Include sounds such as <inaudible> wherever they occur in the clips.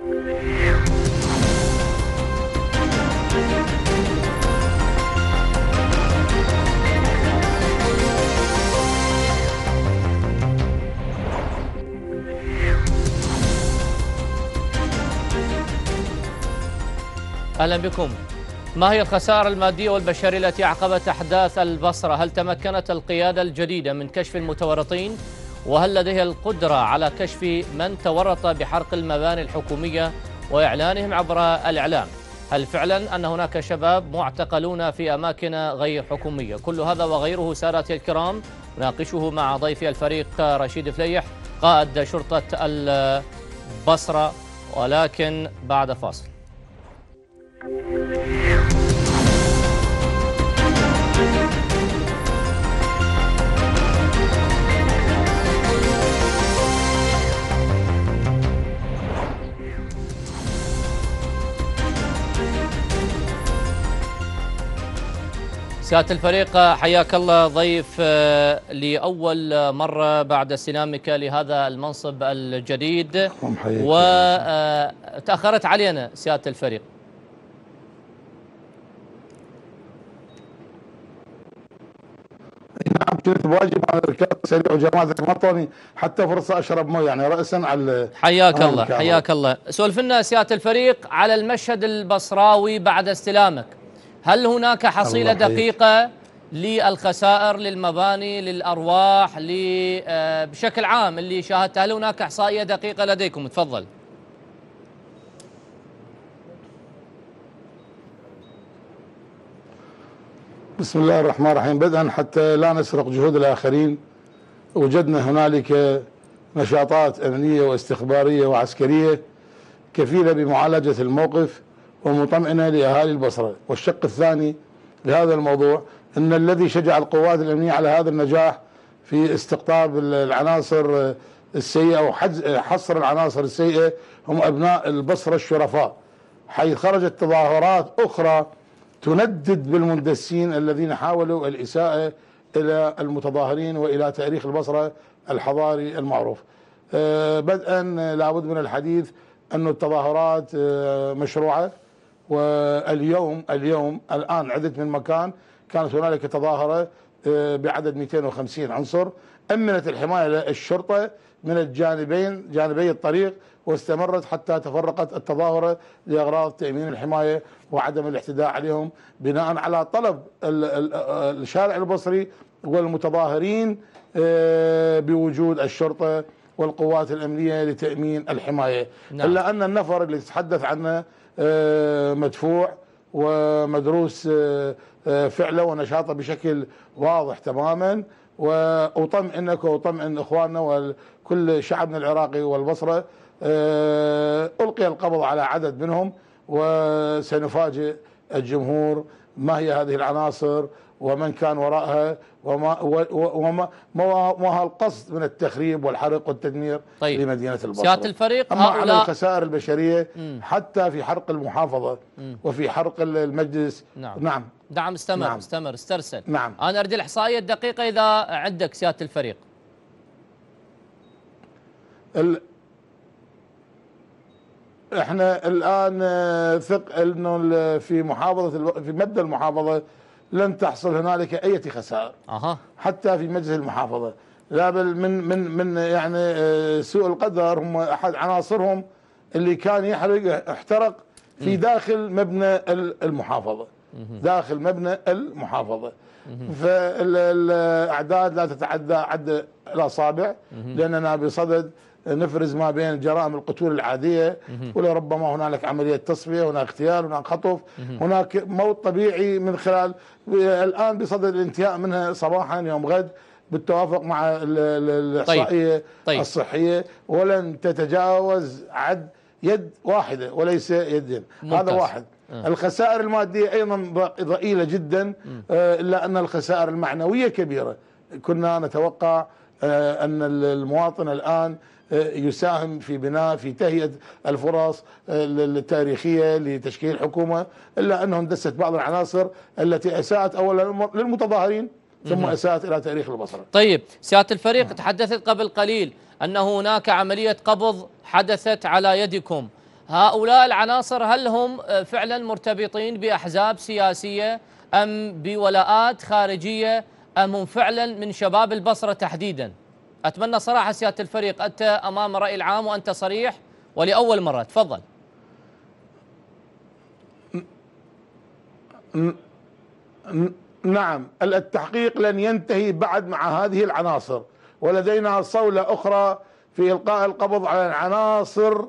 أهلا بكم ما هي الخسارة المادية والبشرية التي أعقبت أحداث البصرة؟ هل تمكنت القيادة الجديدة من كشف المتورطين؟ وهل لديها القدرة على كشف من تورط بحرق المباني الحكومية وإعلانهم عبر الإعلام هل فعلا أن هناك شباب معتقلون في أماكن غير حكومية كل هذا وغيره سادتي الكرام ناقشه مع ضيفي الفريق رشيد فليح قائد شرطة البصرة ولكن بعد فاصل سياده الفريق حياك الله ضيف آه، لاول مره بعد استلامك لهذا المنصب الجديد وتاخرت آه، علينا سياده الفريق نعم كنت واجب على الركاب سريع وجماعتك ما اعطوني حتى فرصه اشرب مي يعني راسا على حياك الله حياك الله سولف لنا سياده الفريق على المشهد البصراوي بعد استلامك هل هناك حصيلة دقيقة للخسائر للمباني للأرواح آه، بشكل عام اللي شاهدتها هل هناك إحصائية دقيقة لديكم تفضل بسم الله الرحمن الرحيم بدءا حتى لا نسرق جهود الآخرين وجدنا هنالك نشاطات أمنية واستخبارية وعسكرية كفيلة بمعالجة الموقف ومطمئنة لأهالي البصرة والشق الثاني لهذا الموضوع أن الذي شجع القوات الأمنية على هذا النجاح في استقطاب العناصر السيئة وحصر العناصر السيئة هم أبناء البصرة الشرفاء حيث خرجت تظاهرات أخرى تندد بالمندسين الذين حاولوا الإساءة إلى المتظاهرين وإلى تاريخ البصرة الحضاري المعروف آه، بدءا لابد من الحديث أن التظاهرات آه، مشروعة واليوم اليوم الان عدت من مكان كانت هنالك تظاهره آه، بعدد 250 عنصر امنت الحمايه للشرطه من الجانبين جانبي الطريق واستمرت حتى تفرقت التظاهره لاغراض تامين الحمايه وعدم الاعتداء عليهم بناء على طلب الشارع البصري والمتظاهرين آه، بوجود الشرطه والقوات الامنيه لتامين الحمايه نعم. الا ان النفر اللي تتحدث عنه آه، مدفوع ومدروس آه، آه، فعله ونشاطه بشكل واضح تماما واطمئنك واطمئن اخواننا وكل شعبنا العراقي والبصره القي القبض على عدد منهم وسنفاجئ الجمهور ما هي هذه العناصر ومن كان وراءها وما وما ما القصد من التخريب والحرق والتدمير طيب. لمدينه البصره سياده الفريق اما على الخسائر البشريه مم. حتى في حرق المحافظه مم. وفي حرق المجلس نعم نعم دعم استمر نعم. استمر استرسل نعم انا اريد الاحصائيه الدقيقه اذا عندك سياده الفريق ال... احنا الان آه، ثق انه في محافظه في مبدا المحافظه لن تحصل هنالك أي خسائر أه. حتى في مجلس المحافظة لا بل من من من يعني آه، سوء القدر هم أحد عناصرهم اللي كان يحرق احترق في داخل مبنى المحافظة داخل مبنى المحافظة فالأعداد لا تتعدى عد الأصابع لأننا بصدد نفرز ما بين جرائم القتول العادية ولربما هنالك عملية تصفية هناك اغتيال هناك خطف هناك موت طبيعي من خلال الآن بصدد الانتهاء منها صباحا يوم غد بالتوافق مع الإحصائية طيب. طيب. الصحية ولن تتجاوز عد يد واحدة وليس يدين ممتاز. هذا واحد آه. الخسائر المادية أيضا ضئيلة جدا آه، إلا أن الخسائر المعنوية كبيرة كنا نتوقع آه، أن المواطن الآن يساهم في بناء في تهيئه الفرص التاريخيه آه، لتشكيل حكومه الا انه اندست بعض العناصر التي اساءت اولا للمتظاهرين ثم اساءت الى تاريخ البصره. طيب سياده الفريق تحدثت قبل قليل ان هناك عمليه قبض حدثت على يدكم. هؤلاء العناصر هل هم آه، فعلا مرتبطين باحزاب سياسيه ام بولاءات خارجيه ام هم فعلا من شباب البصره تحديدا؟ أتمنى صراحة سيادة الفريق أنت أمام راي العام وأنت صريح ولأول مرة تفضل نعم التحقيق لن ينتهي بعد مع هذه العناصر ولدينا صولة أخرى في إلقاء القبض على العناصر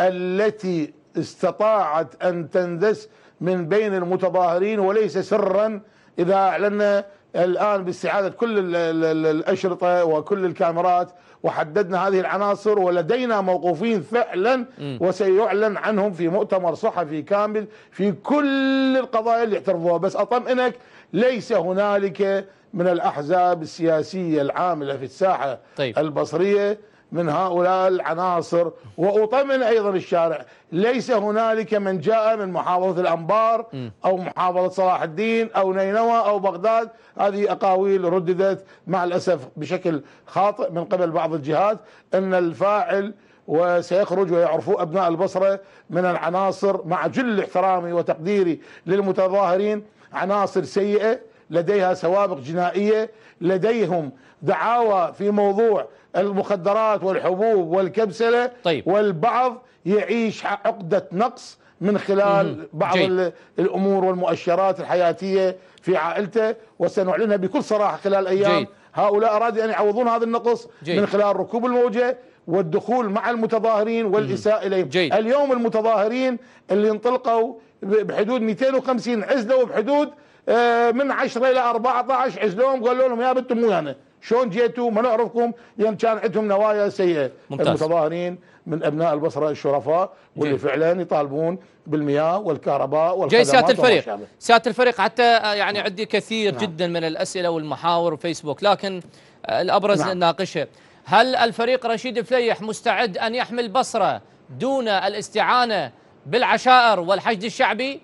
التي استطاعت أن تندس من بين المتظاهرين وليس سرا إذا أعلنا الآن باستعادة كل الأشرطة وكل الكاميرات وحددنا هذه العناصر ولدينا موقوفين فعلا وسيعلن عنهم في مؤتمر صحفي كامل في كل القضايا اللي اعترفوها بس أطمئنك ليس هنالك من الأحزاب السياسية العاملة في الساحة طيب. البصرية من هؤلاء العناصر واطمن ايضا الشارع ليس هنالك من جاء من محافظه الانبار او محافظه صلاح الدين او نينوى او بغداد هذه اقاويل رددت مع الاسف بشكل خاطئ من قبل بعض الجهات ان الفاعل وسيخرج ويعرفوا ابناء البصره من العناصر مع جل احترامي وتقديري للمتظاهرين عناصر سيئه لديها سوابق جنائيه لديهم دعاوى في موضوع المخدرات والحبوب والكبسله طيب. والبعض يعيش عقده نقص من خلال بعض جيد. الامور والمؤشرات الحياتيه في عائلته وسنعلنها بكل صراحه خلال ايام جيد. هؤلاء ارادوا ان يعوضون هذا النقص جيد. من خلال ركوب الموجه والدخول مع المتظاهرين والاساءه اليهم جيد. اليوم المتظاهرين اللي انطلقوا بحدود 250 عزلوا بحدود آه، من 10 الى 14 عزلوهم قالوا لهم يا بنتم ويانا شلون جيتوا ما نعرفكم لان كان عندهم نوايا سيئه ممتاز. المتظاهرين من ابناء البصره الشرفاء واللي جي. فعلا يطالبون بالمياه والكهرباء والخدمات جاي سياده الفريق سياده الفريق حتى آه، يعني نعم. عندي كثير نعم. جدا من الاسئله والمحاور وفيسبوك لكن آه، الابرز نعم. ناقشه هل الفريق رشيد الفليح مستعد ان يحمل بصره دون الاستعانه بالعشائر والحشد الشعبي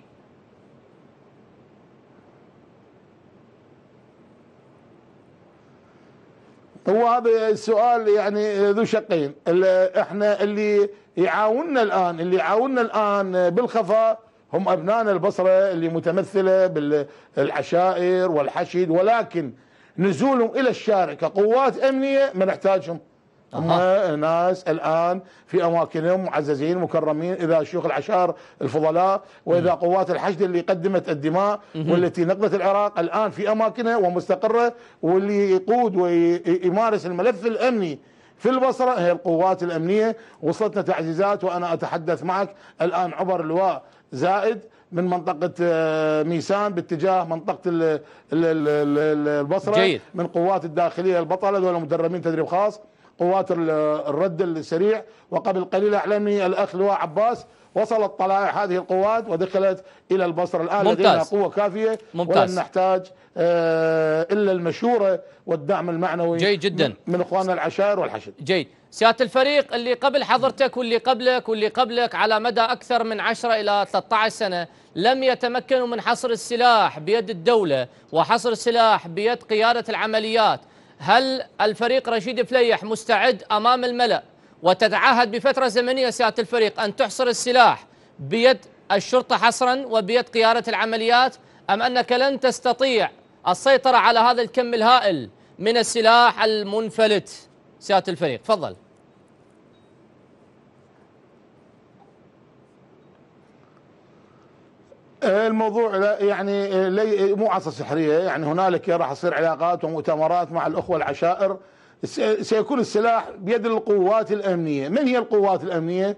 هو هذا السؤال يعني ذو شقين اللي احنا اللي يعاوننا الان اللي يعاوننا الان بالخفاء هم ابنائنا البصره اللي متمثله بالعشائر والحشد ولكن نزولهم الى الشارع كقوات امنيه ما نحتاجهم هم ناس الآن في أماكنهم معززين مكرمين إذا شيوخ العشائر الفضلاء وإذا م. قوات الحشد اللي قدمت الدماء م. والتي نقلت العراق الآن في أماكنها ومستقرة واللي يقود ويمارس الملف الأمني في البصرة هي القوات الأمنية وصلتنا تعزيزات وأنا أتحدث معك الآن عبر لواء زائد من منطقة آه، ميسان باتجاه منطقة البصرة جيد. من قوات الداخلية البطلة دول مدربين تدريب خاص قوات الرد السريع وقبل قليل اعلمي الأخ لواء عباس وصلت طلائع هذه القوات ودخلت إلى البصره الآن ممتاز. لدينا قوة كافية ممتاز. ولن نحتاج آه، إلا المشورة والدعم المعنوي جيد جدا من إخواننا العشائر والحشد جيد سيادة الفريق اللي قبل حضرتك واللي قبلك واللي قبلك على مدى أكثر من 10 إلى 13 سنة لم يتمكنوا من حصر السلاح بيد الدولة وحصر السلاح بيد قيادة العمليات هل الفريق رشيد فليح مستعد امام الملا وتتعهد بفتره زمنيه سياده الفريق ان تحصر السلاح بيد الشرطه حصرا وبيد قياده العمليات ام انك لن تستطيع السيطره على هذا الكم الهائل من السلاح المنفلت سياده الفريق تفضل الموضوع لا يعني آه، لي آه، مو عصا سحريه يعني هنالك راح تصير علاقات ومؤتمرات مع الاخوه العشائر آه، سيكون السلاح بيد القوات الامنيه، من هي القوات الامنيه؟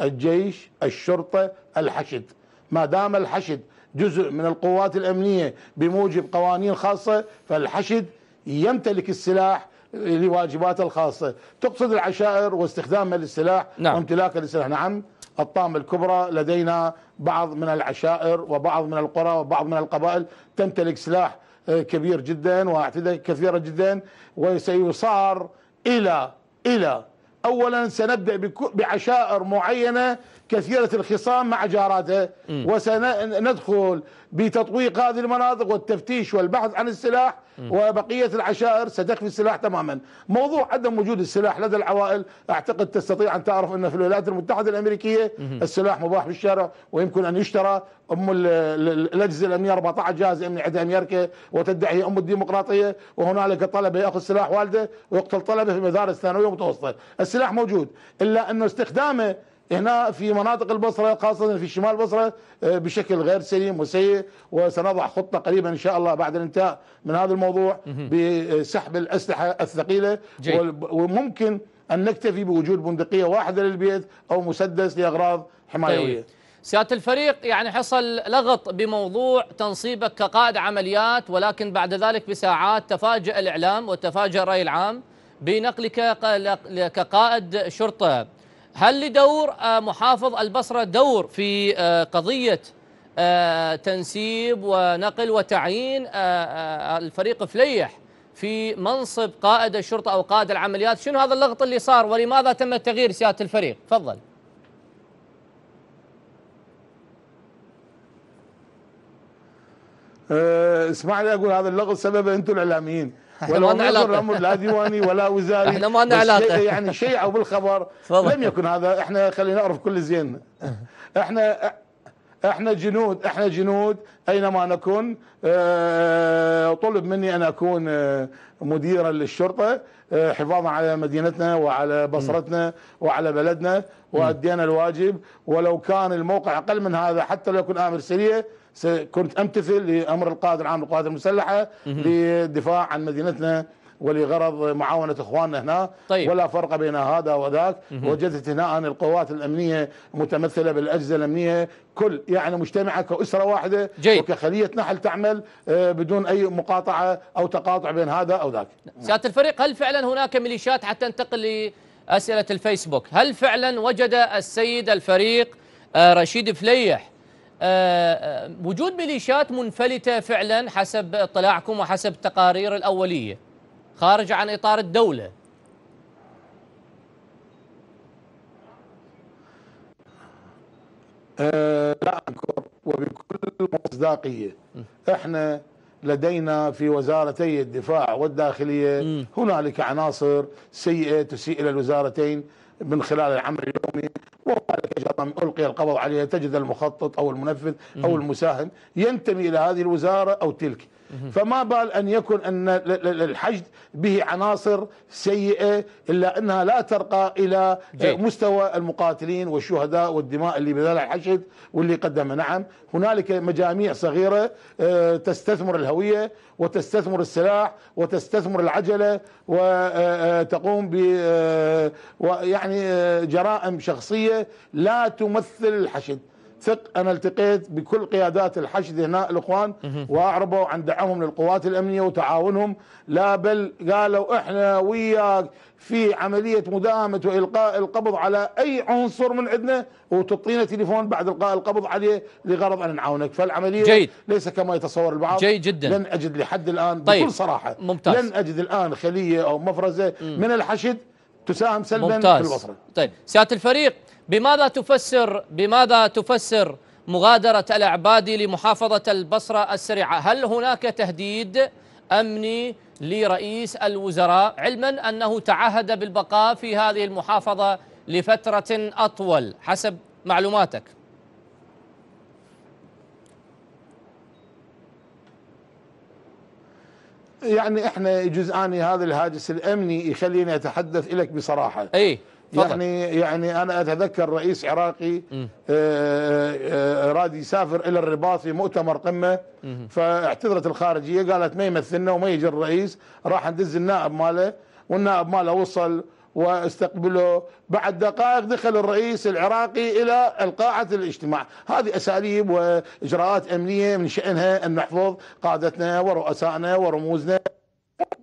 الجيش، الشرطه، الحشد. ما دام الحشد جزء من القوات الامنيه بموجب قوانين خاصه فالحشد يمتلك السلاح لواجباته الخاصه، تقصد العشائر واستخدامها للسلاح نعم. وامتلاكها للسلاح، نعم الطام الكبرى لدينا بعض من العشائر وبعض من القرى وبعض من القبائل تمتلك سلاح آه، كبير جدا واعتداء كثيرة جدا وسيصار إلى إلى أولا سنبدأ بعشائر معينة كثيرة الخصام مع جاراته وسندخل بتطويق هذه المناطق والتفتيش والبحث عن السلاح وبقية العشائر ستخفي السلاح تماما موضوع عدم وجود السلاح لدى العوائل أعتقد تستطيع أن تعرف أن في الولايات المتحدة الأمريكية السلاح مباح في الشارع ويمكن أن يشترى أم الأجهزة الأمنية 14 جاهزه من عندها أمريكا وتدعي هي أم الديمقراطية وهنالك طلبة يأخذ سلاح والده ويقتل طلبة في مدارس ثانوية ومتوسطة السلاح موجود إلا أنه استخدامه هنا في مناطق البصرة خاصة في شمال البصرة آه، بشكل غير سليم وسيء وسنضع خطة قريبا إن شاء الله بعد الانتهاء من هذا الموضوع بسحب الأسلحة الثقيلة وممكن أن نكتفي بوجود بندقية واحدة للبيت أو مسدس لأغراض حمايوية طيب. سيادة الفريق يعني حصل لغط بموضوع تنصيبك كقائد عمليات ولكن بعد ذلك بساعات تفاجأ الإعلام وتفاجأ الرأي العام بنقلك كقائد شرطة هل لدور آه، محافظ البصرة دور في آه، قضية آه، تنسيب ونقل وتعيين الفريق فليح في منصب قائد الشرطة أو قائد العمليات شنو هذا اللغط اللي صار ولماذا تم تغيير سيادة الفريق تفضل اسمح لي اقول هذا اللغط سببه انتم الاعلاميين ولا علاقة الأمر لا ديواني ولا <laughs> وزاري احنا ما علاقة يعني شيعة بالخبر لم يكن هذا احنا خلينا نعرف كل زين احنا <laughs> احنا جنود احنا جنود اينما نكون آه، طلب مني ان اكون آه، مديرا للشرطه آه، حفاظا على مدينتنا وعلى بصرتنا وعلى بلدنا وادينا الواجب ولو كان الموقع اقل من هذا حتى لو كنت امر سريه كنت امتثل لامر القائد العام للقوات المسلحه للدفاع عن مدينتنا ولغرض معاونه اخواننا هنا طيب. ولا فرق بين هذا وذاك وجدت هنا ان القوات الامنيه متمثله بالاجهزه الامنيه كل يعني مجتمعه كاسره واحده جيد. وكخليه نحل تعمل آه، بدون اي مقاطعه او تقاطع بين هذا او ذاك نعم. سياده الفريق هل فعلا هناك ميليشيات حتى انتقل لاسئله الفيسبوك هل فعلا وجد السيد الفريق آه، رشيد فليح آه، وجود ميليشيات منفلتة فعلا حسب اطلاعكم وحسب التقارير الأولية خارج عن إطار الدولة أه لا انكر وبكل مصداقيه احنا لدينا في وزارتي الدفاع والداخليه هنالك عناصر سيئه تسيء الى الوزارتين من خلال العمل اليومي وهنالك القي القبض عليها تجد المخطط او المنفذ او المساهم ينتمي الى هذه الوزاره او تلك فما بال أن يكون أن الحشد به عناصر سيئة إلا أنها لا ترقى إلى آه، جيد. مستوى المقاتلين والشهداء والدماء اللي بذلها الحشد واللي قدمها نعم هنالك مجاميع صغيرة آه، تستثمر الهوية وتستثمر السلاح وتستثمر العجلة وتقوم آه، ب يعني جرائم شخصية لا تمثل الحشد ثق انا التقيت بكل قيادات الحشد هنا الاخوان واعربوا عن دعمهم للقوات الامنيه وتعاونهم لا بل قالوا احنا وياك في عمليه مداهمه والقاء القبض على اي عنصر من عندنا وتعطينا تليفون بعد القاء القبض عليه لغرض ان نعاونك فالعمليه جيد ليس كما يتصور البعض جيد جدا لن اجد لحد الان طيب بكل صراحه ممتاز لن اجد الان خليه او مفرزه مم. من الحشد تساهم سلبا ممتاز. في الوطن طيب سياده الفريق بماذا تفسر بماذا تفسر مغادره العبادي لمحافظه البصره السريعه هل هناك تهديد امني لرئيس الوزراء علما انه تعهد بالبقاء في هذه المحافظه لفتره اطول حسب معلوماتك يعني احنا جزءاني هذا الهاجس الامني يخليني اتحدث اليك بصراحه اي يعني يعني انا اتذكر رئيس عراقي آه، آه، آه، راد يسافر الى الرباط في مؤتمر قمه فاعتذرت الخارجيه قالت ما يمثلنا وما يجي الرئيس راح ندز النائب ماله والنائب ماله وصل واستقبله بعد دقائق دخل الرئيس العراقي إلى القاعة الاجتماع هذه أساليب وإجراءات أمنية من شأنها أن نحفظ قادتنا ورؤسائنا ورموزنا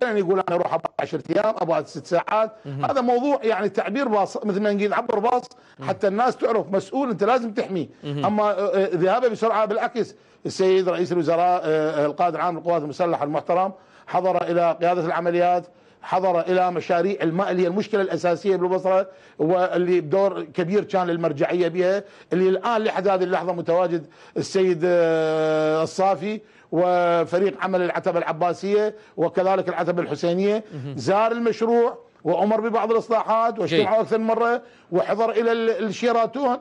مثلا يقول انا اروح ابعد 10 ايام ابعد ست ساعات هذا موضوع يعني تعبير باص مثل ما نقول عبر باص حتى الناس تعرف مسؤول انت لازم تحميه اما آه، آه، ذهابه بسرعه بالعكس السيد رئيس الوزراء آه، القائد العام للقوات المسلحه المحترم حضر الى قياده العمليات حضر الى مشاريع الماء اللي هي المشكله الاساسيه بالبصره واللي بدور كبير كان للمرجعيه بها اللي الان لحد هذه اللحظه متواجد السيد آه، الصافي وفريق عمل العتبه العباسيه وكذلك العتبه الحسينيه زار المشروع وامر ببعض الاصلاحات واجتمعوا اكثر من مره وحضر الى الشيراتون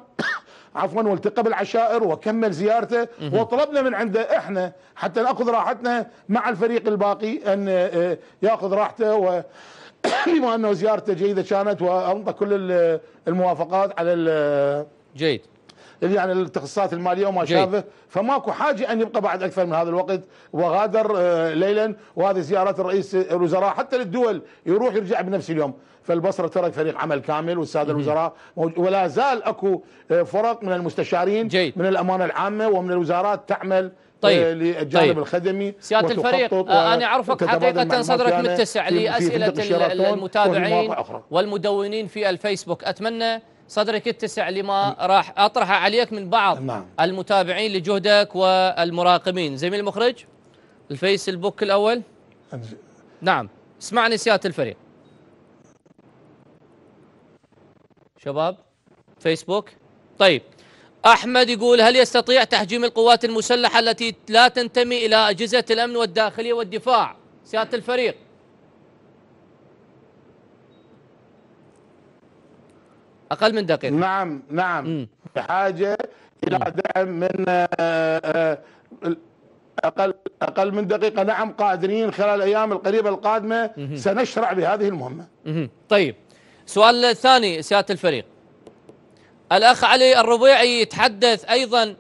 عفوا والتقى بالعشائر وكمل زيارته وطلبنا من عنده احنا حتى ناخذ راحتنا مع الفريق الباقي ان آه، آه، ياخذ راحته و <coughs> بما انه زيارته جيده كانت وامضى كل الموافقات على جيد يعني التخصصات الماليه وما شابه فماكو حاجه ان يبقى بعد اكثر من هذا الوقت وغادر آه، ليلا وهذه زيارات الرئيس الوزراء حتى للدول يروح يرجع بنفس اليوم فالبصرة ترك فريق عمل كامل والسادة الوزراء ولا زال أكو آه، فرق من المستشارين جيد. من الأمانة العامة ومن الوزارات تعمل آه، طيب للجانب طيب. الخدمي سياده الفريق آه، انا اعرفك حقيقه صدرك متسع لاسئله المتابعين والمدونين في الفيسبوك اتمنى صدرك يتسع لما راح اطرحه عليك من بعض نعم. المتابعين لجهدك والمراقبين زميل المخرج الفيس البوك الاول نعم اسمعني سياده الفريق شباب فيسبوك طيب أحمد يقول هل يستطيع تحجيم القوات المسلحة التي لا تنتمي إلى أجهزة الأمن والداخلية والدفاع سيادة الفريق أقل من دقيقة نعم نعم بحاجة إلى دعم من آه، آه، أقل أقل من دقيقة نعم قادرين خلال الأيام القريبة القادمة سنشرع بهذه المهمة طيب السؤال الثاني سياده الفريق الاخ علي الربيعي يتحدث ايضا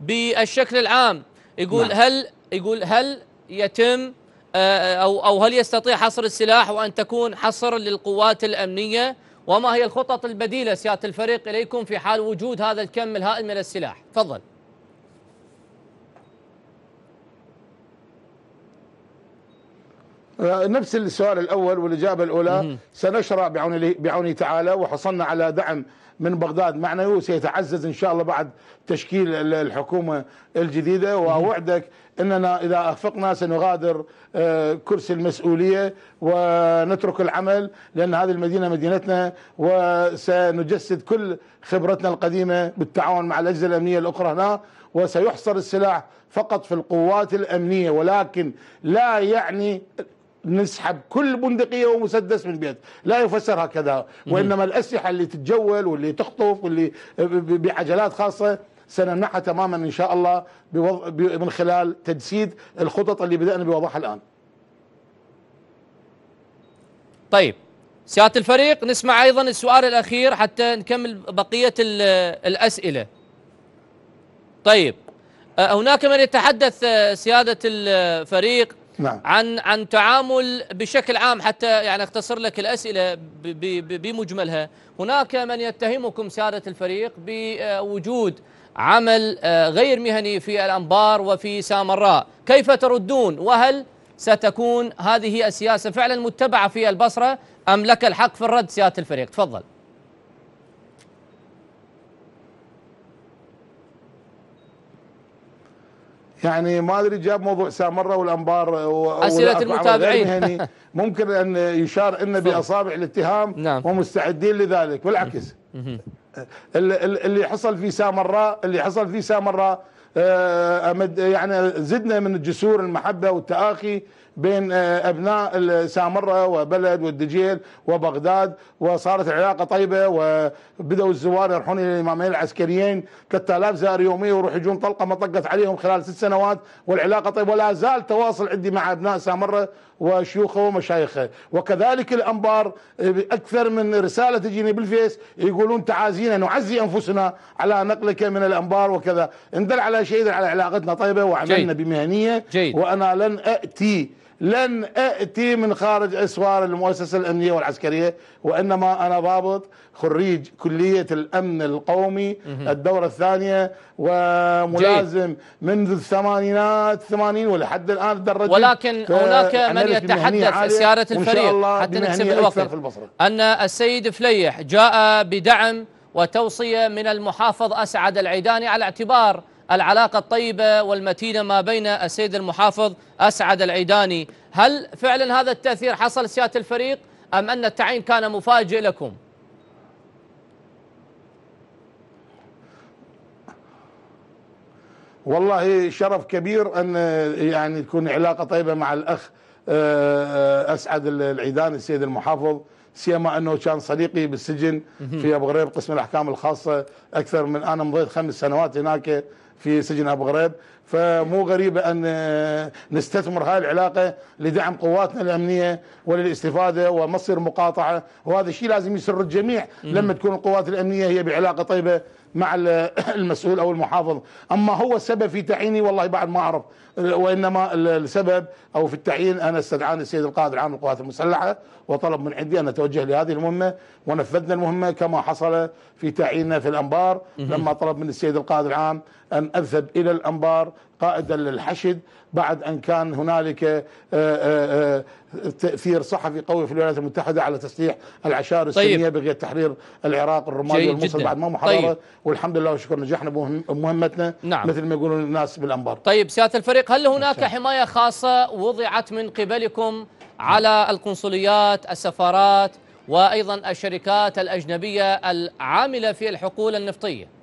بالشكل العام يقول نعم. هل يقول هل يتم آه، آه، او او هل يستطيع حصر السلاح وان تكون حصر للقوات الامنيه وما هي الخطط البديله سياده الفريق اليكم في حال وجود هذا الكم الهائل من السلاح تفضل آه، نفس السؤال الأول والإجابة الأولى سنشرع بعون بعونه تعالى وحصلنا على دعم من بغداد معنوي وسيتعزز إن شاء الله بعد تشكيل الحكومة الجديدة وأوعدك أننا إذا أخفقنا سنغادر آه، كرسي المسؤولية ونترك العمل لأن هذه المدينة مدينتنا وسنجسد كل خبرتنا القديمة بالتعاون مع الأجهزة الأمنية الأخرى هنا وسيحصر السلاح فقط في القوات الأمنية ولكن لا يعني نسحب كل بندقيه ومسدس من البيت لا يفسر هكذا وانما الاسلحه اللي تتجول واللي تخطف واللي آه، بعجلات خاصه سنمنعها تماما ان شاء الله بوض... ب... من خلال تجسيد الخطط اللي بدانا بوضعها الان. طيب سياده الفريق نسمع ايضا السؤال الاخير حتى نكمل بقيه الاسئله. طيب آه، هناك من يتحدث آه، سياده الفريق نعم. عن عن تعامل بشكل عام حتى يعني اختصر لك الاسئله بمجملها، هناك من يتهمكم ساده الفريق بوجود عمل آه، غير مهني في الانبار وفي سامراء، كيف تردون؟ وهل ستكون هذه السياسه فعلا متبعه في البصره ام لك الحق في الرد سياده الفريق؟ تفضل. يعني ما ادري جاب موضوع سامره والانبار اسئله المتابعين ممكن ان يشار ان باصابع الاتهام نعم. ومستعدين لذلك بالعكس اللي حصل في سامراء اللي حصل في سامراء آه، يعني زدنا من جسور المحبة والتآخي بين آه، أبناء سامرة وبلد والدجيل وبغداد وصارت العلاقه طيبة بدأوا الزوار يروحون إلى الإمامين العسكريين 3000 زائر يوميا ويروح يجون طلقة ما طقت عليهم خلال ست سنوات والعلاقة طيب ولا زال تواصل عندي مع أبناء سامرة وشيوخه ومشايخه وكذلك الأنبار أكثر من رسالة تجيني بالفيس يقولون تعازينا نعزي أنفسنا على نقلك من الأنبار وكذا ندل على شيء على علاقتنا طيبة وعملنا جيد. بمهنية جيد. وأنا لن أأتي لن اتي من خارج أسوار المؤسسة الأمنية والعسكرية وإنما أنا ضابط خريج كلية الأمن القومي الدورة الثانية وملازم منذ الثمانينات الثمانين ولحد الآن درجة ولكن هناك من يتحدث سيارة الفريق حتى نكسب الوقت أن السيد فليح جاء بدعم وتوصية من المحافظ أسعد العيداني على اعتبار العلاقة الطيبة والمتينة ما بين السيد المحافظ أسعد العيداني هل فعلا هذا التأثير حصل سيادة الفريق أم أن التعيين كان مفاجئ لكم والله شرف كبير أن يعني تكون علاقة طيبة مع الأخ آه، آه، أسعد العيداني السيد المحافظ سيما انه كان صديقي بالسجن في ابو غريب قسم الاحكام الخاصه اكثر من انا مضيت خمس سنوات هناك في سجن ابو غريب فمو غريبة أن نستثمر هاي العلاقة لدعم قواتنا الأمنية وللاستفادة ومصير مقاطعة وهذا الشيء لازم يسر الجميع لما تكون القوات الأمنية هي بعلاقة طيبة مع <coughs> المسؤول او المحافظ اما هو السبب في تعييني والله بعد ما اعرف وانما السبب او في التعيين انا استدعاني السيد القائد العام للقوات المسلحه وطلب من عندي ان اتوجه لهذه المهمه ونفذنا المهمه كما حصل في تعييننا في الانبار لما طلب من السيد القائد العام ان اذهب الى الانبار قائدا للحشد بعد ان كان هنالك آه، آه، آه، تاثير صحفي قوي في الولايات المتحده على تسليح العشائر طيب. السنيه طيب. بغيه تحرير العراق الرمادي والموصل بعد ما محرره طيب. والحمد لله وشكر نجحنا بمهمتنا نعم. مثل ما يقولون الناس بالانبار. طيب سياده الفريق هل هناك نعم. حمايه خاصه وضعت من قبلكم على القنصليات، السفارات وايضا الشركات الاجنبيه العامله في الحقول النفطيه؟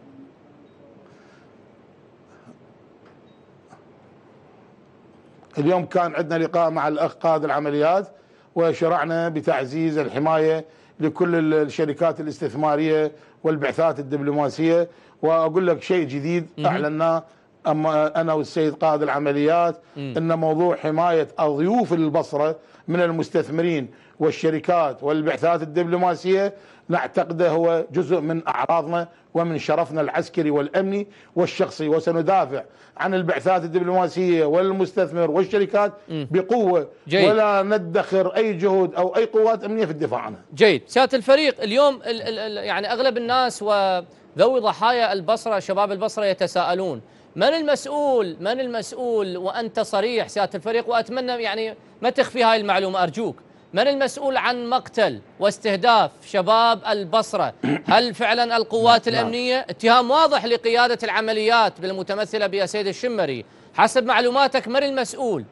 اليوم كان عندنا لقاء مع الأخ قائد العمليات وشرعنا بتعزيز الحماية لكل الشركات الاستثمارية والبعثات الدبلوماسية وأقول لك شيء جديد أعلناه أما أنا والسيد قائد العمليات أن موضوع حماية ضيوف البصرة من المستثمرين والشركات والبعثات الدبلوماسية نعتقده هو جزء من أعراضنا ومن شرفنا العسكري والأمني والشخصي وسندافع عن البعثات الدبلوماسية والمستثمر والشركات بقوة جيد. ولا ندخر أي جهود أو أي قوات أمنية في الدفاع عنها جيد سيادة الفريق اليوم الـ الـ الـ يعني أغلب الناس وذوي ضحايا البصرة شباب البصرة يتساءلون من المسؤول من المسؤول وأنت صريح سيادة الفريق وأتمنى يعني ما تخفي هاي المعلومة أرجوك من المسؤول عن مقتل واستهداف شباب البصرة هل فعلا القوات الأمنية اتهام واضح لقيادة العمليات بالمتمثلة بأسيد الشمري حسب معلوماتك من المسؤول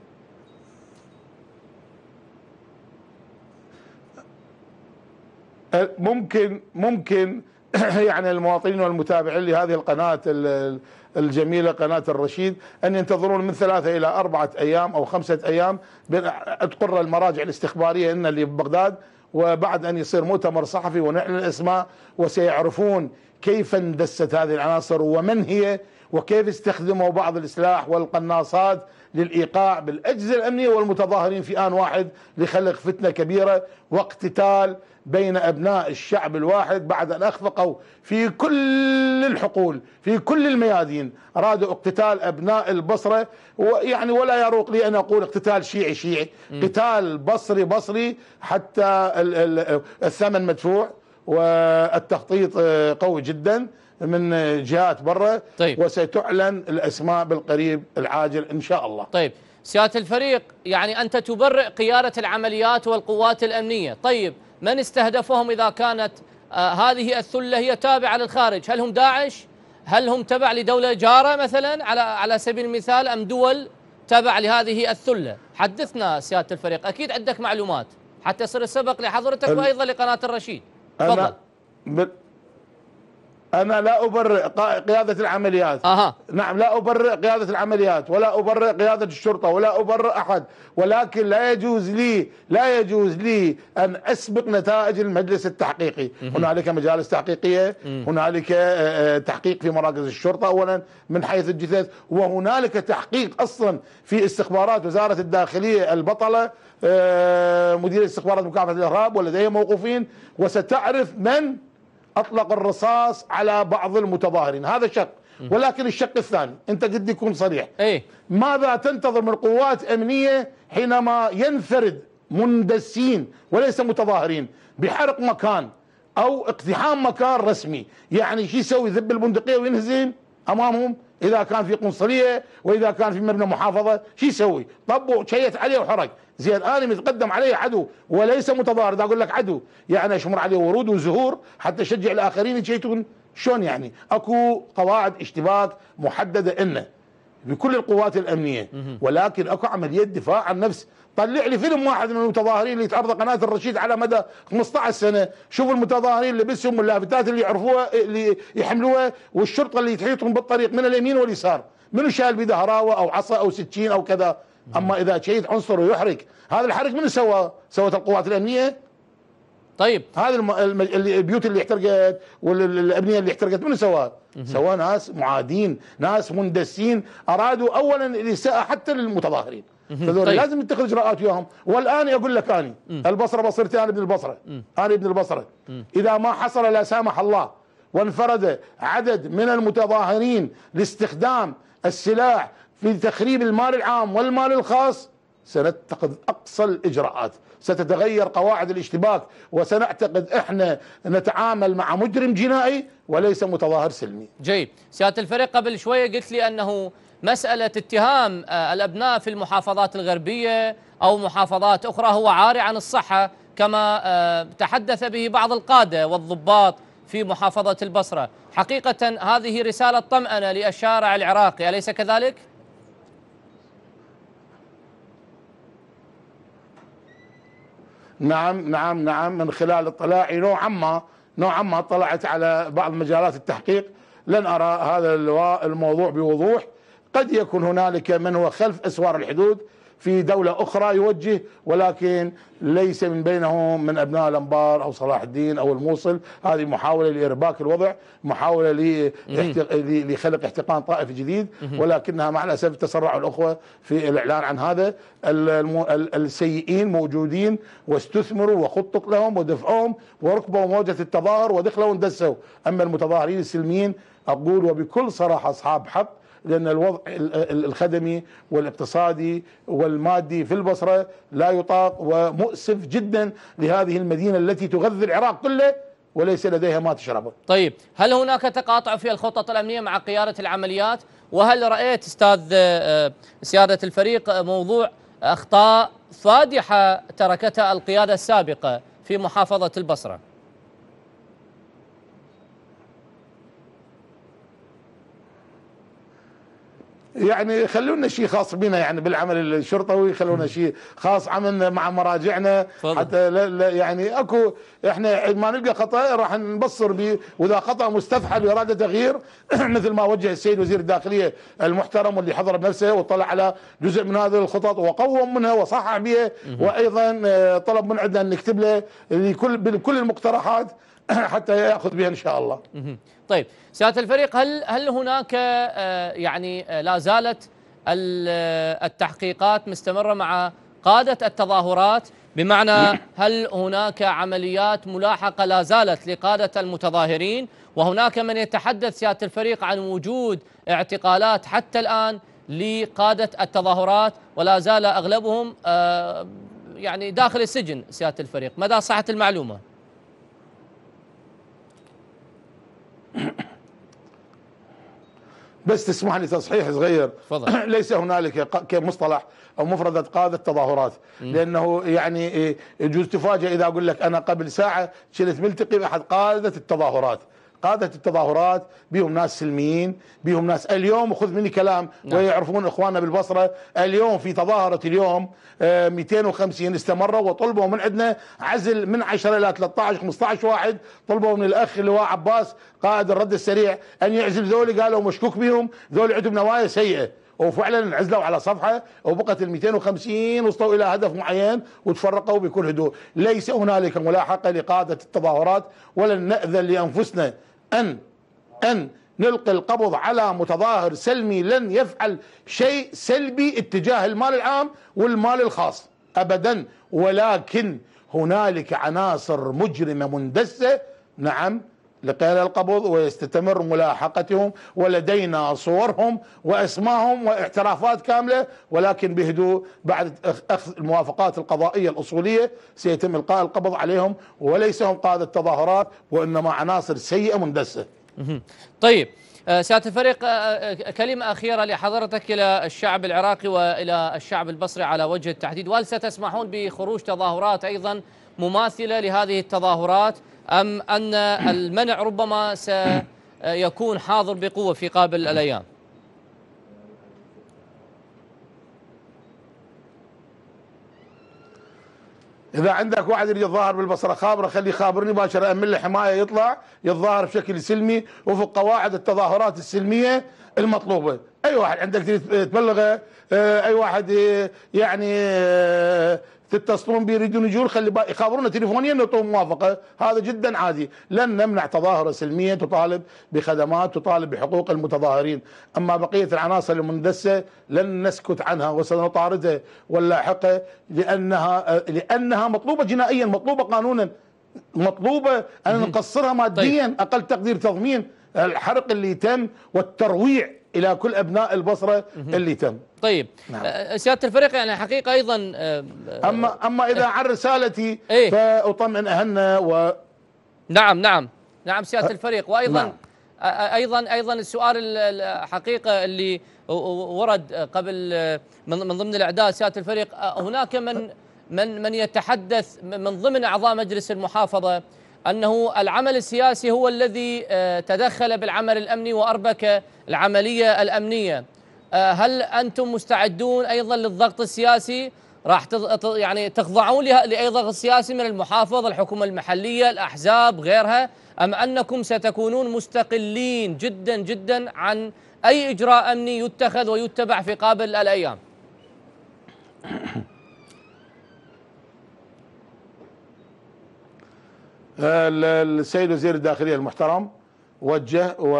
أه، ممكن ممكن <clears throat> يعني المواطنين والمتابعين لهذه القناة الجميلة قناة الرشيد أن ينتظرون من ثلاثة إلى أربعة أيام أو خمسة أيام تقر المراجع الاستخبارية أن اللي ببغداد وبعد أن يصير مؤتمر صحفي ونعلن الأسماء وسيعرفون كيف اندست هذه العناصر ومن هي وكيف استخدموا بعض السلاح والقناصات للايقاع بالاجهزه الامنيه والمتظاهرين في ان واحد لخلق فتنه كبيره واقتتال بين أبناء الشعب الواحد بعد أن أخفقوا في كل الحقول في كل الميادين أرادوا اقتتال أبناء البصرة ويعني ولا يروق لي أن أقول اقتتال شيعي شيعي م. قتال بصري بصري حتى الثمن مدفوع والتخطيط قوي جدا من جهات برا طيب. وستعلن الأسماء بالقريب العاجل إن شاء الله طيب سيادة الفريق يعني أنت تبرئ قيادة العمليات والقوات الأمنية طيب من استهدفهم إذا كانت آه، هذه الثلة هي تابعة للخارج هل هم داعش هل هم تبع لدولة جارة مثلا على على سبيل المثال أم دول تبع لهذه الثلة حدثنا سيادة الفريق أكيد عندك معلومات حتى يصير السبق لحضرتك وأيضا لقناة الرشيد تفضل أنا لا أبرئ قيادة العمليات أها. نعم لا أبرئ قيادة العمليات ولا أبرئ قيادة الشرطة ولا أبرئ أحد ولكن لا يجوز لي لا يجوز لي أن أسبق نتائج المجلس التحقيقي هنالك مجالس تحقيقية هنالك آه، آه، تحقيق في مراكز الشرطة أولا من حيث الجثث وهنالك تحقيق أصلا في استخبارات وزارة الداخلية البطلة آه، مدير استخبارات مكافحة الإرهاب ولديهم موقوفين وستعرف من أطلق الرصاص على بعض المتظاهرين هذا شق ولكن الشق الثاني أنت قد يكون صريح أي. ماذا تنتظر من قوات أمنية حينما ينفرد مندسين وليس متظاهرين بحرق مكان أو اقتحام مكان رسمي يعني شو يسوي ذب البندقية وينهزم أمامهم إذا كان في قنصلية وإذا كان في مبنى محافظة شو يسوي طب شيت عليه وحرق زين انا متقدم علي عدو وليس متضارد اقول لك عدو يعني اشمر عليه ورود وزهور حتى اشجع الاخرين يجيتون شلون يعني اكو قواعد اشتباك محدده انه بكل القوات الامنيه ولكن اكو عمليه دفاع عن النفس طلع لي فيلم واحد من المتظاهرين اللي تعرض قناه الرشيد على مدى 15 سنه شوف المتظاهرين لبسهم واللافتات اللي يعرفوها اللي يحملوها والشرطه اللي تحيطهم بالطريق من اليمين واليسار منو شال بيده هراوه او عصا او سكين او كذا اما اذا شهيد عنصر ويحرق هذا الحرق من سوى سوت القوات الامنيه طيب هذه البيوت اللي احترقت والابنيه اللي احترقت من سواها؟ سواها ناس معادين، ناس مندسين ارادوا اولا الاساءه حتى للمتظاهرين. فذول طيب. لازم يتخذ اجراءات وياهم، والان اقول لك اني البصره بصيرتي انا ابن البصره، انا ابن البصره. اذا ما حصل لا سامح الله وانفرد عدد من المتظاهرين لاستخدام السلاح في تخريب المال العام والمال الخاص سنتخذ أقصى الإجراءات ستتغير قواعد الاشتباك وسنعتقد إحنا نتعامل مع مجرم جنائي وليس متظاهر سلمي جيد سيادة الفريق قبل شوية قلت لي أنه مسألة اتهام آه، الأبناء في المحافظات الغربية أو محافظات أخرى هو عاري عن الصحة كما آه، تحدث به بعض القادة والضباط في محافظة البصرة حقيقة هذه رسالة طمأنة للشارع العراقي أليس كذلك؟ نعم نعم نعم من خلال اطلاعي نوعا ما نوعا ما اطلعت على بعض مجالات التحقيق لن أرى هذا الموضوع بوضوح قد يكون هنالك من هو خلف أسوار الحدود في دولة أخرى يوجه ولكن ليس من بينهم من أبناء الأنبار أو صلاح الدين أو الموصل هذه محاولة لإرباك الوضع محاولة لخلق احتقان طائف جديد ولكنها مع الأسف تسرع الأخوة في الإعلان عن هذا السيئين موجودين واستثمروا وخطط لهم ودفعهم وركبوا موجة التظاهر ودخلوا واندسوا أما المتظاهرين السلميين أقول وبكل صراحة أصحاب حق لأن الوضع الخدمي والاقتصادي والمادي في البصرة لا يطاق ومؤسف جدا لهذه المدينة التي تغذي العراق كله وليس لديها ما تشربه طيب هل هناك تقاطع في الخطط الأمنية مع قيادة العمليات وهل رأيت أستاذ آه، آه، سيادة الفريق آه، موضوع أخطاء فادحة تركتها القيادة السابقة في محافظة البصرة يعني خلونا شيء خاص بنا يعني بالعمل الشرطوي خلونا شيء خاص عملنا مع مراجعنا فضل. حتى لا لا يعني اكو احنا ما نلقى خطا راح نبصر به واذا خطا مستفحل واراده تغيير <clears throat> مثل ما وجه السيد وزير الداخليه المحترم واللي حضر بنفسه وطلع على جزء من هذه الخطط وقوم منها وصحح بها وايضا آه، طلب من عندنا نكتب له بكل المقترحات <coughs> حتى ياخذ بها ان شاء الله. طيب سياده الفريق هل هل هناك آه، يعني آه، لا زالت آه، التحقيقات مستمره مع قاده التظاهرات بمعنى <coughs> هل هناك عمليات ملاحقه لا زالت لقاده المتظاهرين وهناك من يتحدث سياده الفريق عن وجود اعتقالات حتى الان لقاده التظاهرات ولا زال اغلبهم يعني داخل السجن سياده الفريق، مدى صحه المعلومه؟ <coughs> بس تسمح لي تصحيح صغير فضل. <coughs> ليس هنالك كمصطلح او مفردة قاده تظاهرات لانه يعني إيه، يجوز تفاجئ اذا اقول لك انا قبل ساعه كنت ملتقي باحد قاده التظاهرات قادة التظاهرات بهم ناس سلميين بهم ناس اليوم وخذ مني كلام نعم. ويعرفون إخواننا بالبصرة اليوم في تظاهرة اليوم 250 آه، استمروا وطلبوا من عندنا عزل من 10 إلى 13 15 واحد طلبوا من الأخ اللواء عباس قائد الرد السريع أن يعزل ذولي قالوا مشكوك بهم ذولي عندهم نوايا سيئة وفعلا انعزلوا على صفحه وبقت ال 250 وصلوا الى هدف معين وتفرقوا بكل هدوء، ليس هنالك ملاحقه لقاده التظاهرات ولن ناذن لانفسنا أن أن نلقي القبض على متظاهر سلمي لن يفعل شيء سلبي اتجاه المال العام والمال الخاص أبدا ولكن هنالك عناصر مجرمة مندسة نعم لقيل القبض ويستمر ملاحقتهم ولدينا صورهم واسمائهم واعترافات كامله ولكن بهدوء بعد اخذ الموافقات القضائيه الاصوليه سيتم القاء القبض عليهم وليس هم قاده التظاهرات وانما عناصر سيئه مندسه. طيب آه، سياده الفريق آه، آه، كلمه اخيره لحضرتك الى الشعب العراقي والى الشعب البصري على وجه التحديد وهل ستسمحون بخروج تظاهرات ايضا مماثله لهذه التظاهرات؟ أم أن المنع ربما سيكون حاضر بقوة في قابل الأيام إذا عندك واحد يريد يتظاهر بالبصرة خابرة خليه خابرني مباشرة أمن له حماية يطلع يتظاهر بشكل سلمي وفق قواعد التظاهرات السلمية المطلوبة أي واحد عندك تبلغه أي واحد يعني تتصلون بي يريدون يجون خلي يخابرونا تليفونيا نعطوهم موافقه هذا جدا عادي لن نمنع تظاهره سلميه تطالب بخدمات تطالب بحقوق المتظاهرين اما بقيه العناصر المندسه لن نسكت عنها وسنطاردها ونلاحقها لانها لانها مطلوبه جنائيا مطلوبه قانونا مطلوبه ان نقصرها ماديا طيب. اقل تقدير تضمين الحرق اللي تم والترويع الى كل ابناء البصره اللي تم طيب نعم. أه، سياده الفريق يعني حقيقه ايضا أه، اما اما اذا عن رسالتي ايه؟ فاطمئن اهلنا و نعم نعم نعم سياده أه، الفريق وايضا نعم. ايضا ايضا السؤال الحقيقه اللي ورد قبل من ضمن الاعداد سياده الفريق هناك من من من يتحدث من ضمن اعضاء مجلس المحافظه انه العمل السياسي هو الذي تدخل بالعمل الامني واربك العملية الأمنية آه، هل أنتم مستعدون أيضا للضغط السياسي راح يعني تخضعون لأي ضغط سياسي من المحافظ الحكومة المحلية الأحزاب غيرها أم أنكم ستكونون مستقلين جدا جدا عن أي إجراء أمني يتخذ ويتبع في قابل الأيام آه، السيد وزير الداخلية المحترم وجه و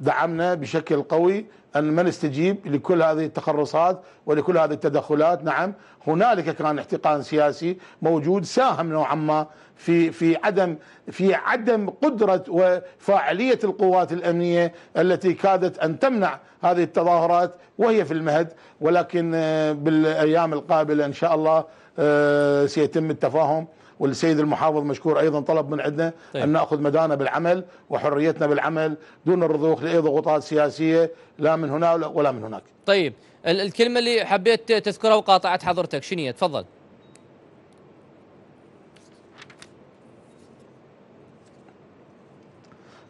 دعمنا بشكل قوي أن ما نستجيب لكل هذه التخرصات ولكل هذه التدخلات نعم هنالك كان احتقان سياسي موجود ساهم نوعا ما في في عدم في عدم قدرة وفاعلية القوات الأمنية التي كادت أن تمنع هذه التظاهرات وهي في المهد ولكن آه، بالأيام القابلة إن شاء الله آه، سيتم التفاهم والسيد المحافظ مشكور ايضا طلب من عندنا طيب. ان ناخذ مدانا بالعمل وحريتنا بالعمل دون الرضوخ لاي ضغوطات سياسيه لا من هنا ولا من هناك. طيب الكلمه اللي حبيت تذكرها وقاطعت حضرتك شنو هي؟ تفضل.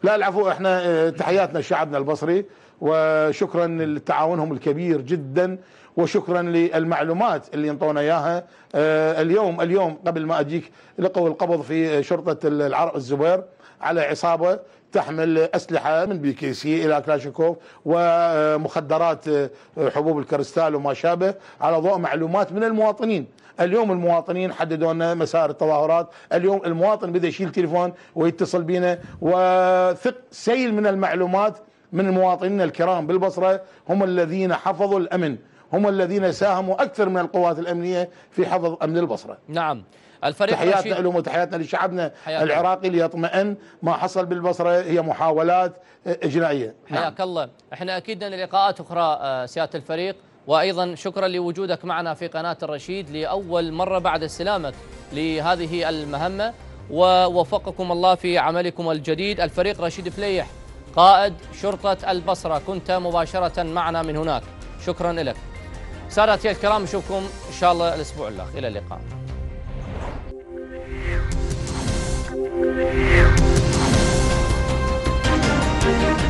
لا العفو احنا آه، تحياتنا لشعبنا البصري وشكرا لتعاونهم الكبير جدا وشكرا للمعلومات اللي انطونا اياها آه، اليوم اليوم قبل ما اجيك لقوا القبض في شرطه العرق الزبير على عصابه تحمل اسلحه من بي كي سي الى كلاشيكوف ومخدرات آه، حبوب الكريستال وما شابه على ضوء معلومات من المواطنين اليوم المواطنين حددوا لنا مسار التظاهرات اليوم المواطن بدا يشيل تليفون ويتصل بينا وثق سيل من المعلومات من مواطنينا الكرام بالبصره هم الذين حفظوا الامن هم الذين ساهموا أكثر من القوات الأمنية في حفظ أمن البصرة نعم الفريق تحياتنا لهم وتحياتنا لشعبنا العراقي ليطمئن ما حصل بالبصره هي محاولات آه، اجرائيه نعم. حياك نعم. الله احنا اكيد لنا لقاءات اخرى آه، سياده الفريق وايضا شكرا لوجودك معنا في قناه الرشيد لاول مره بعد استلامك لهذه المهمه ووفقكم الله في عملكم الجديد الفريق رشيد فليح قائد شرطه البصره كنت مباشره معنا من هناك شكرا لك سادتي الكرام نشوفكم إن شاء الله الأسبوع الآخر إلى اللقاء Thank you.